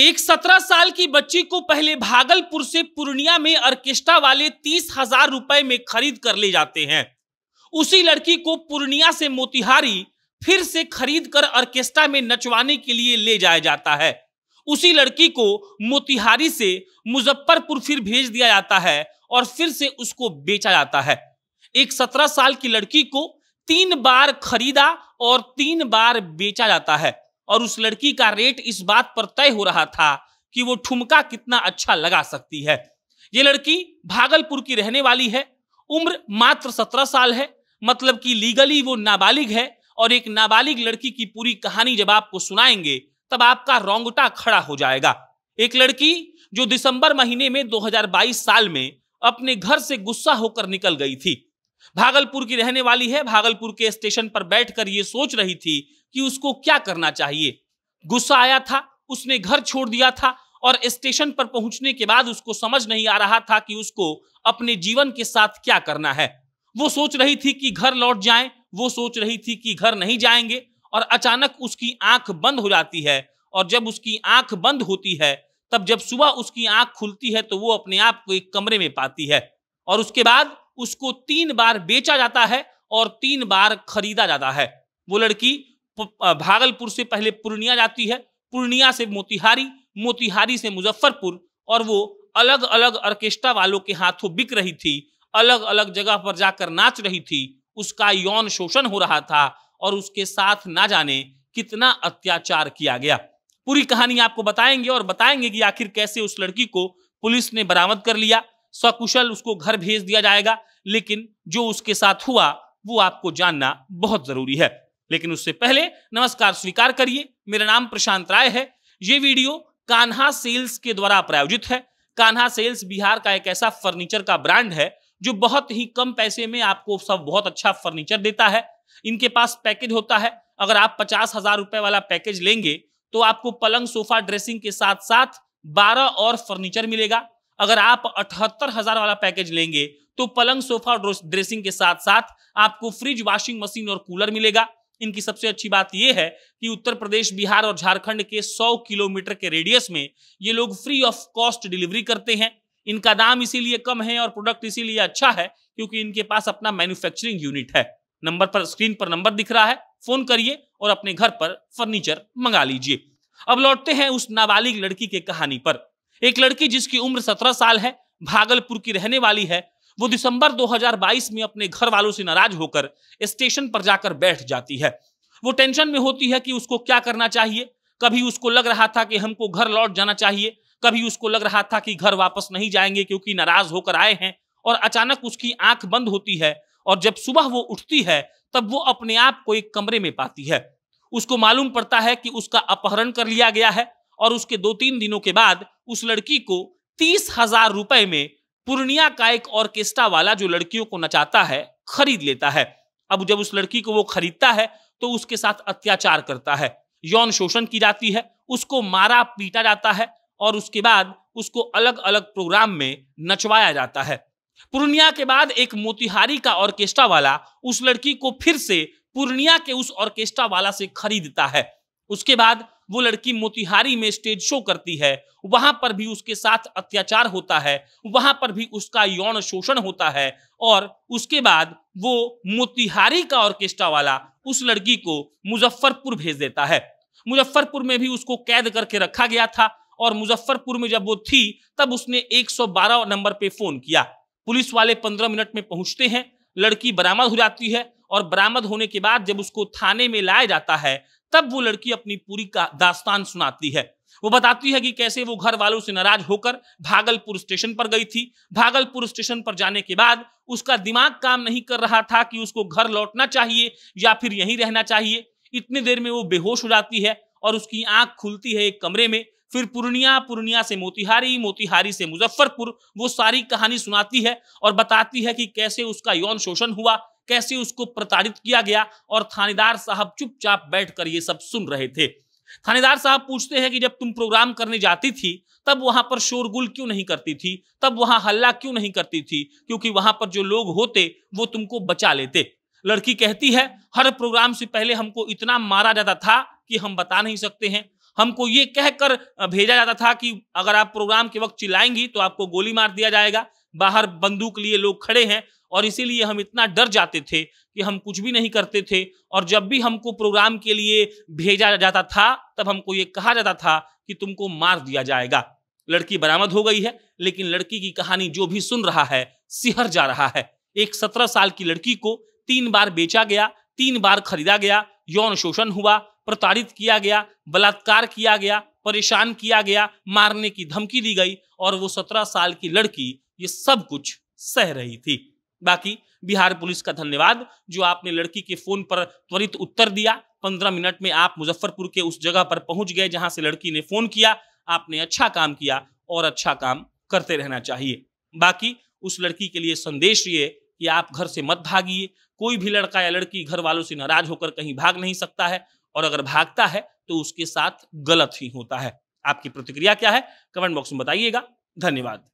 एक सत्रह साल की बच्ची को पहले भागलपुर से पूर्णिया में ऑर्केस्ट्रा वाले तीस हजार रुपए में खरीद कर ले जाते हैं उसी लड़की को पूर्णिया से मोतिहारी फिर से खरीद कर ऑर्केस्ट्रा में नचवाने के लिए ले जाया जाता है उसी लड़की को मोतिहारी से मुजफ्फरपुर फिर भेज दिया जाता है और फिर से उसको बेचा जाता है एक सत्रह साल की लड़की को तीन बार खरीदा और तीन बार बेचा जाता है और उस लड़की का रेट इस बात पर तय हो रहा था कि वो ठुमका कितना अच्छा लगा सकती है ये लड़की भागलपुर की रहने वाली है उम्र मात्र सत्रह साल है मतलब कि लीगली वो नाबालिग है और एक नाबालिग लड़की की पूरी कहानी जब आपको सुनाएंगे तब आपका रोंगटा खड़ा हो जाएगा एक लड़की जो दिसंबर महीने में 2022 साल में अपने घर से गुस्सा होकर निकल गई थी भागलपुर की रहने वाली है भागलपुर के स्टेशन पर बैठकर ये सोच रही थी कि उसको क्या करना चाहिए गुस्सा आया था उसने घर छोड़ दिया था और स्टेशन पर पहुंचने के बाद उसको समझ नहीं आ रहा था कि उसको अपने जीवन के साथ क्या करना है वो सोच रही थी कि घर लौट जाए वो सोच रही थी कि घर नहीं जाएंगे और अचानक उसकी आंख बंद हो जाती है और जब उसकी आंख बंद होती है तब जब सुबह उसकी आंख खुलती है तो वो अपने आप को एक कमरे में पाती है और उसके बाद उसको तीन बार बेचा जाता है और तीन बार खरीदा जाता है वो लड़की भागलपुर से पहले पूर्णिया जाती है पूर्णिया से मोतिहारी मोतिहारी से मुजफ्फरपुर और वो अलग अलग ऑर्केस्ट्रा वालों के हाथों बिक रही थी अलग अलग जगह पर जाकर नाच रही थी उसका यौन शोषण हो रहा था और उसके साथ ना जाने कितना अत्याचार किया गया पूरी कहानी आपको बताएंगे और बताएंगे कि आखिर कैसे उस लड़की को पुलिस ने बरामद कर लिया सकुशल उसको घर भेज दिया जाएगा लेकिन जो उसके साथ हुआ वो आपको जानना बहुत जरूरी है लेकिन उससे पहले नमस्कार स्वीकार करिए मेरा नाम प्रशांत राय है ये वीडियो कान्हा सेल्स के द्वारा प्रायोजित है कान्हा सेल्स बिहार का एक ऐसा फर्नीचर का ब्रांड है जो बहुत ही कम पैसे में आपको सब बहुत अच्छा फर्नीचर देता है इनके पास पैकेज होता है अगर आप पचास हजार रुपए वाला पैकेज लेंगे तो आपको पलंग सोफा ड्रेसिंग के साथ साथ बारह और फर्नीचर मिलेगा अगर आप अठहत्तर हजार वाला पैकेज लेंगे तो पलंग सोफा और ड्रेसिंग के साथ साथ आपको फ्रिज वॉशिंग मशीन और कूलर मिलेगा इनकी सबसे अच्छी बात यह है कि उत्तर प्रदेश बिहार और झारखंड के 100 किलोमीटर के रेडियस में ये लोग फ्री ऑफ कॉस्ट डिलीवरी करते हैं इनका दाम इसीलिए कम है और प्रोडक्ट इसीलिए अच्छा है क्योंकि इनके पास अपना मैन्युफैक्चरिंग यूनिट है नंबर पर स्क्रीन पर नंबर दिख रहा है फोन करिए और अपने घर पर फर्नीचर मंगा लीजिए अब लौटते हैं उस नाबालिग लड़की के कहानी पर एक लड़की जिसकी उम्र सत्रह साल है भागलपुर की रहने वाली है वो दिसंबर 2022 में अपने घर वालों से नाराज होकर स्टेशन पर जाकर बैठ जाती है वो टेंशन में होती है कि उसको क्या करना चाहिए कभी उसको लग रहा था कि हमको घर लौट जाना चाहिए कभी उसको लग रहा था कि घर वापस नहीं जाएंगे क्योंकि नाराज होकर आए हैं और अचानक उसकी आंख बंद होती है और जब सुबह वो उठती है तब वो अपने आप को एक कमरे में पाती है उसको मालूम पड़ता है कि उसका अपहरण कर लिया गया है और उसके दो तीन दिनों के बाद उस लड़की को तीस हजार रुपए में पूर्णिया का एक ऑर्केस्ट्रा वाला जो लड़कियों को नचाता है खरीद लेता है अब जब उस लड़की को वो खरीदता है तो उसके साथ अत्याचार करता है यौन शोषण की जाती है उसको मारा पीटा जाता है और उसके बाद उसको अलग अलग प्रोग्राम में नचवाया जाता है पूर्णिया के बाद एक मोतिहारी का ऑर्केस्ट्रा वाला उस लड़की को फिर से पूर्णिया के उस ऑर्केस्ट्रा वाला से खरीदता है उसके बाद वो लड़की मोतिहारी में स्टेज शो करती है वहां पर भी उसके साथ अत्याचार होता है वहां पर भी उसका यौन शोषण होता है और उसके बाद वो मोतिहारी का ऑर्केस्ट्रा वाला उस लड़की को मुजफ्फरपुर भेज देता है मुजफ्फरपुर में भी उसको कैद करके रखा गया था और मुजफ्फरपुर में जब वो थी तब उसने 112 नंबर पे फोन किया पुलिस वाले 15 मिनट में पहुंचते हैं लड़की बरामद हो जाती है और बरामद होने के बाद जब उसको थाने में लाया जाता है तब वो लड़की अपनी पूरी दास्तान सुनाती है वो बताती है कि कैसे वो घर वालों से नाराज होकर भागलपुर स्टेशन पर गई थी भागलपुर स्टेशन पर जाने के बाद उसका दिमाग काम नहीं कर रहा था कि उसको घर लौटना चाहिए या फिर यहीं रहना चाहिए इतनी देर में वो बेहोश हो जाती है और उसकी आंख खुलती है एक कमरे में फिर पूर्णिया पूर्णिया से मोतिहारी मोतिहारी से मुजफ्फरपुर वो सारी कहानी सुनाती है और बताती है कि कैसे उसका यौन शोषण हुआ कैसे उसको प्रताड़ित किया गया और थानेदार साहब चुपचाप बैठकर ये सब सुन रहे थे थानेदार साहब पूछते हैं कि जब तुम प्रोग्राम करने जाती थी तब वहां पर शोरगुल क्यों नहीं करती थी तब वहां हल्ला क्यों नहीं करती थी क्योंकि वहां पर जो लोग होते वो तुमको बचा लेते लड़की कहती है हर प्रोग्राम से पहले हमको इतना मारा जाता था कि हम बता नहीं सकते हैं हमको ये कहकर भेजा जाता था कि अगर आप प्रोग्राम के वक्त चिल्लाएंगी तो आपको गोली मार दिया जाएगा बाहर बंदूक लिए लोग खड़े हैं और इसीलिए हम इतना डर जाते थे कि हम कुछ भी नहीं करते थे और जब भी हमको प्रोग्राम के लिए भेजा जाता था तब हमको ये कहा जाता था कि तुमको मार दिया जाएगा लड़की बरामद हो गई है लेकिन लड़की की कहानी जो भी सुन रहा है सिहर जा रहा है एक सत्रह साल की लड़की को तीन बार बेचा गया तीन बार खरीदा गया यौन शोषण हुआ प्रताड़ित किया गया बलात्कार किया गया परेशान किया गया मारने की धमकी दी गई और वो सत्रह साल की लड़की ये सब कुछ सह रही थी बाकी बिहार पुलिस का धन्यवाद जो आपने लड़की के फोन पर त्वरित उत्तर दिया पंद्रह मिनट में आप मुजफ्फरपुर के उस जगह पर पहुंच गए जहां से लड़की ने फोन किया आपने अच्छा काम किया और अच्छा काम करते रहना चाहिए बाकी उस लड़की के लिए संदेश ये कि आप घर से मत भागिए कोई भी लड़का या लड़की घर वालों से नाराज होकर कहीं भाग नहीं सकता है और अगर भागता है तो उसके साथ गलत ही होता है आपकी प्रतिक्रिया क्या है कमेंट बॉक्स में बताइएगा धन्यवाद